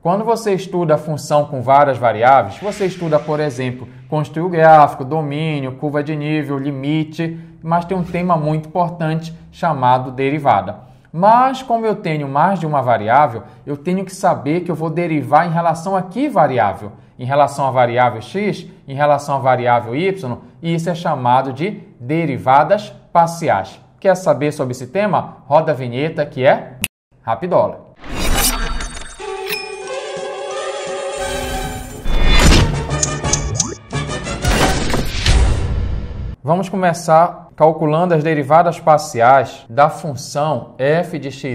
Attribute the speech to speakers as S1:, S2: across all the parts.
S1: Quando você estuda a função com várias variáveis, você estuda, por exemplo, construir gráfico, domínio, curva de nível, limite, mas tem um tema muito importante chamado derivada. Mas como eu tenho mais de uma variável, eu tenho que saber que eu vou derivar em relação a que variável? Em relação à variável x, em relação à variável y, e isso é chamado de derivadas parciais. Quer saber sobre esse tema? Roda a vinheta que é Rapidola. Vamos começar calculando as derivadas parciais da função f de xy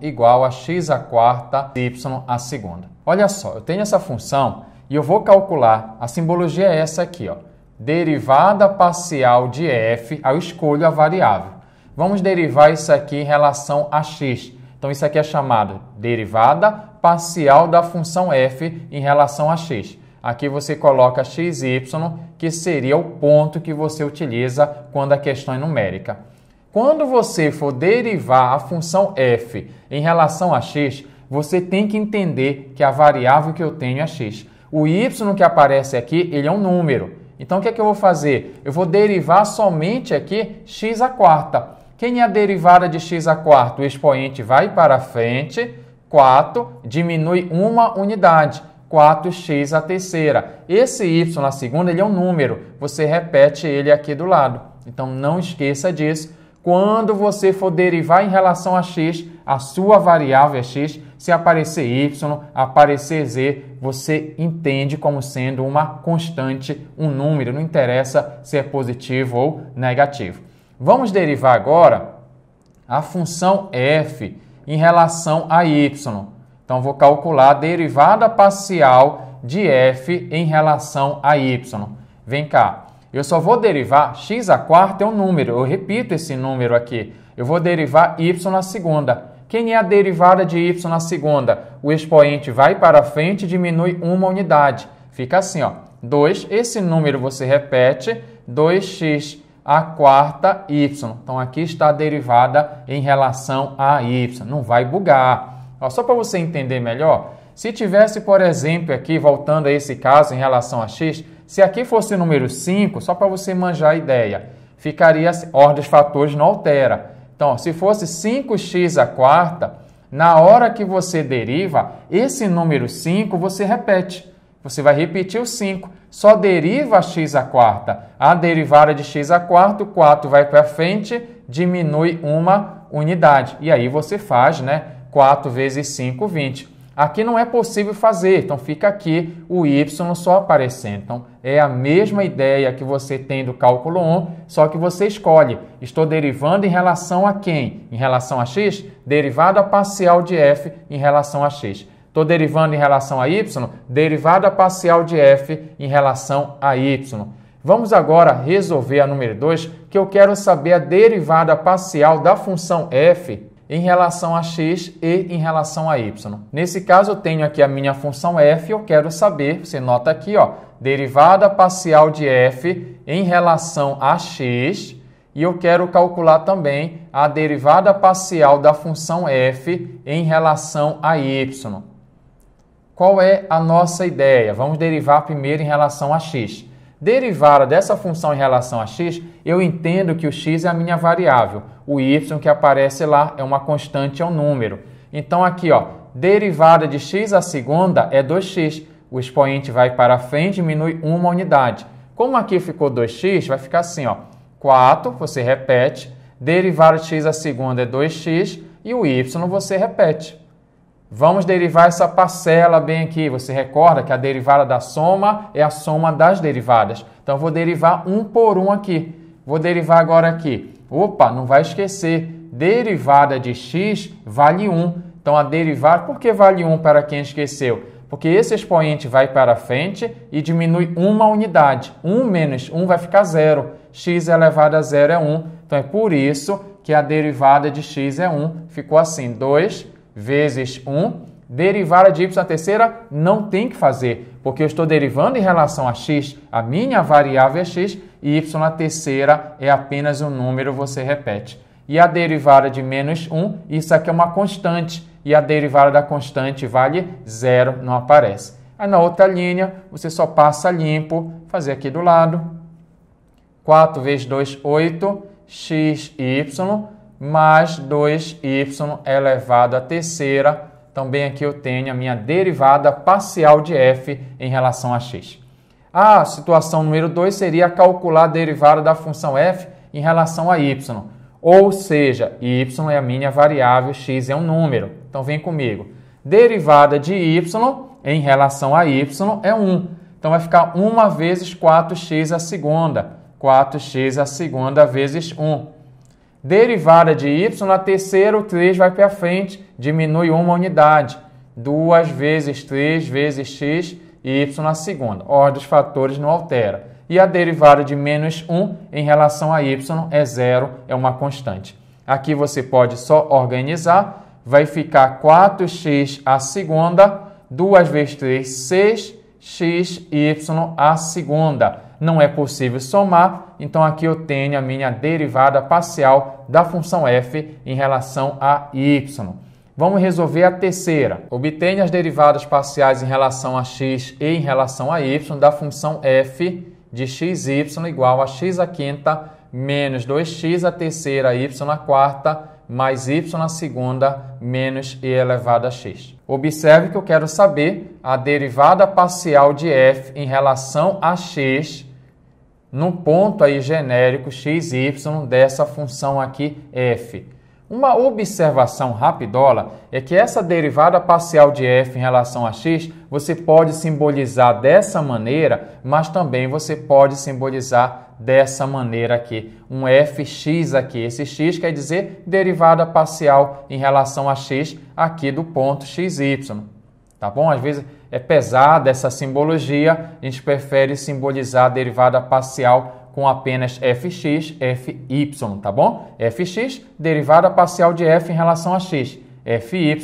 S1: igual a x a quarta y a segunda. Olha só, eu tenho essa função e eu vou calcular, a simbologia é essa aqui, ó. Derivada parcial de f, eu escolho a variável. Vamos derivar isso aqui em relação a x. Então isso aqui é chamado derivada parcial da função f em relação a x. Aqui você coloca x, y que seria o ponto que você utiliza quando a questão é numérica. Quando você for derivar a função f em relação a x, você tem que entender que a variável que eu tenho é x. O y que aparece aqui, ele é um número. Então o que é que eu vou fazer? Eu vou derivar somente aqui x a quarta. Quem é a derivada de x a quarta? O expoente vai para frente, 4, diminui uma unidade. 4x à terceira. Esse y na segunda ele é um número, você repete ele aqui do lado. Então não esqueça disso. Quando você for derivar em relação a x, a sua variável é x, se aparecer y, aparecer z, você entende como sendo uma constante, um número, não interessa se é positivo ou negativo. Vamos derivar agora a função f em relação a y. Então, vou calcular a derivada parcial de f em relação a y. Vem cá, eu só vou derivar x a quarta é um número, eu repito esse número aqui. Eu vou derivar y na segunda. Quem é a derivada de y na segunda? O expoente vai para frente e diminui uma unidade. Fica assim, ó. 2, esse número você repete, 2x a quarta y. Então aqui está a derivada em relação a y. Não vai bugar. Ó, só para você entender melhor, se tivesse, por exemplo, aqui, voltando a esse caso em relação a x, se aqui fosse o número 5, só para você manjar a ideia, ficaria assim, ordem de fatores não altera. Então, ó, se fosse 5x a quarta, na hora que você deriva, esse número 5 você repete. Você vai repetir o 5. Só deriva x a quarta. A derivada de x a quarta, o 4 vai para frente, diminui uma unidade. E aí você faz, né? 4 vezes 5, 20. Aqui não é possível fazer, então fica aqui o y só aparecendo. Então é a mesma ideia que você tem do cálculo 1, só que você escolhe. Estou derivando em relação a quem? Em relação a x? Derivada parcial de f em relação a x. Estou derivando em relação a y? Derivada parcial de f em relação a y. Vamos agora resolver a número 2, que eu quero saber a derivada parcial da função f em relação a x e em relação a y. Nesse caso, eu tenho aqui a minha função f, eu quero saber, você nota aqui, ó, derivada parcial de f em relação a x, e eu quero calcular também a derivada parcial da função f em relação a y. Qual é a nossa ideia? Vamos derivar primeiro em relação a x derivada dessa função em relação a x, eu entendo que o x é a minha variável. O y que aparece lá é uma constante, é um número. Então aqui, ó, derivada de x à segunda é 2x. O expoente vai para frente, diminui uma unidade. Como aqui ficou 2x, vai ficar assim, ó. 4, você repete. Derivada de x à segunda é 2x e o y você repete. Vamos derivar essa parcela bem aqui. Você recorda que a derivada da soma é a soma das derivadas. Então, vou derivar um por um aqui. Vou derivar agora aqui. Opa, não vai esquecer. Derivada de x vale 1. Então, a derivada... Por que vale 1 para quem esqueceu? Porque esse expoente vai para frente e diminui uma unidade. 1 menos 1 vai ficar zero. x elevado a zero é 1. Então, é por isso que a derivada de x é 1. Ficou assim, 2 vezes 1, derivada de y terceira não tem que fazer, porque eu estou derivando em relação a x, a minha variável é x, e y terceira é apenas um número, você repete. E a derivada de menos 1, isso aqui é uma constante, e a derivada da constante vale zero, não aparece. Aí na outra linha, você só passa limpo, fazer aqui do lado. 4 vezes 2, 8, x, y, mais 2y elevado à terceira. Também aqui eu tenho a minha derivada parcial de f em relação a x. A situação número 2 seria calcular a derivada da função f em relação a y. Ou seja, y é a minha variável, x é um número. Então vem comigo. Derivada de y em relação a y é 1. Então vai ficar 1 vezes 4x a segunda. 4x a segunda vezes 1. Derivada de y, a terceira, o 3 vai para frente, diminui uma unidade. 2 vezes 3 vezes x e y na segunda. Ordem dos fatores não altera. E a derivada de menos 1 em relação a y é zero, é uma constante. Aqui você pode só organizar, vai ficar 4x a segunda, 2 vezes 3, 6, x, y a segunda. Não é possível somar, então aqui eu tenho a minha derivada parcial da função f em relação a y. Vamos resolver a terceira. Obtenha as derivadas parciais em relação a x e em relação a y da função f de xy igual a x a quinta menos 2x a terceira, y a quarta mais y na segunda menos e elevado a x. Observe que eu quero saber a derivada parcial de f em relação a x no ponto aí genérico x, y dessa função aqui f. Uma observação rapidola é que essa derivada parcial de f em relação a x, você pode simbolizar dessa maneira, mas também você pode simbolizar dessa maneira aqui, um fx aqui. Esse x quer dizer derivada parcial em relação a x aqui do ponto xy, tá bom? Às vezes é pesada essa simbologia, a gente prefere simbolizar a derivada parcial com apenas fx, fy, tá bom? fx, derivada parcial de f em relação a x. fy,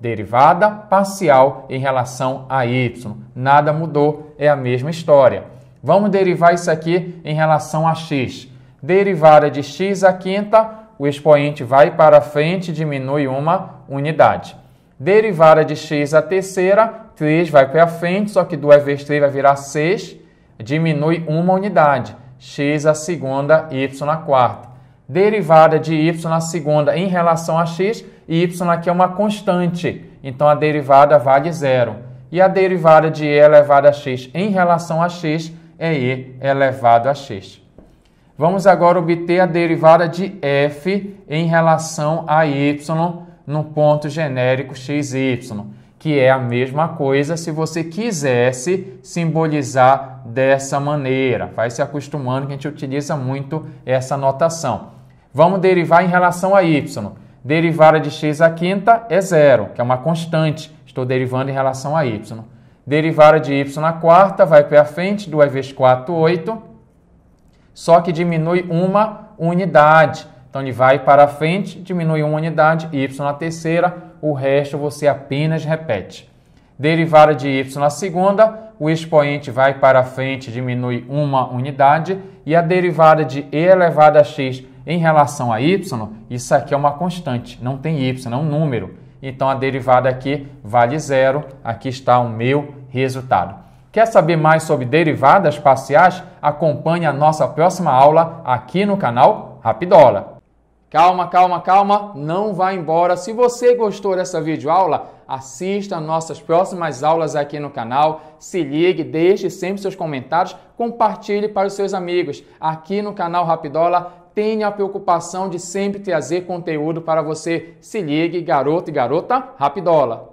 S1: derivada parcial em relação a y. Nada mudou, é a mesma história. Vamos derivar isso aqui em relação a x. Derivada de x à quinta, o expoente vai para frente, diminui uma unidade. Derivada de x à terceira, 3 vai para frente, só que 2 vezes 3 vai virar 6, diminui uma unidade. x à segunda, y à quarta. Derivada de y à segunda em relação a x, y aqui é uma constante, então a derivada vale zero. E a derivada de e elevado a x em relação a x é E elevado a x. Vamos agora obter a derivada de f em relação a y no ponto genérico xy, que é a mesma coisa se você quisesse simbolizar dessa maneira. Vai se acostumando que a gente utiliza muito essa notação. Vamos derivar em relação a y. Derivada de x à quinta é zero, que é uma constante. Estou derivando em relação a y. Derivada de y na quarta vai para frente, 2 vezes 4, 8, só que diminui uma unidade. Então ele vai para frente, diminui uma unidade, y na terceira, o resto você apenas repete. Derivada de y na segunda, o expoente vai para frente, diminui uma unidade, e a derivada de e elevado a x em relação a y, isso aqui é uma constante, não tem y, é um número. Então a derivada aqui vale zero. Aqui está o meu resultado. Quer saber mais sobre derivadas parciais? Acompanhe a nossa próxima aula aqui no canal Rapidola. Calma, calma, calma, não vá embora. Se você gostou dessa videoaula, assista nossas próximas aulas aqui no canal, se ligue, deixe sempre seus comentários, compartilhe para os seus amigos. Aqui no canal Rapidola tenha a preocupação de sempre trazer conteúdo para você. Se ligue, garoto e garota, rapidola!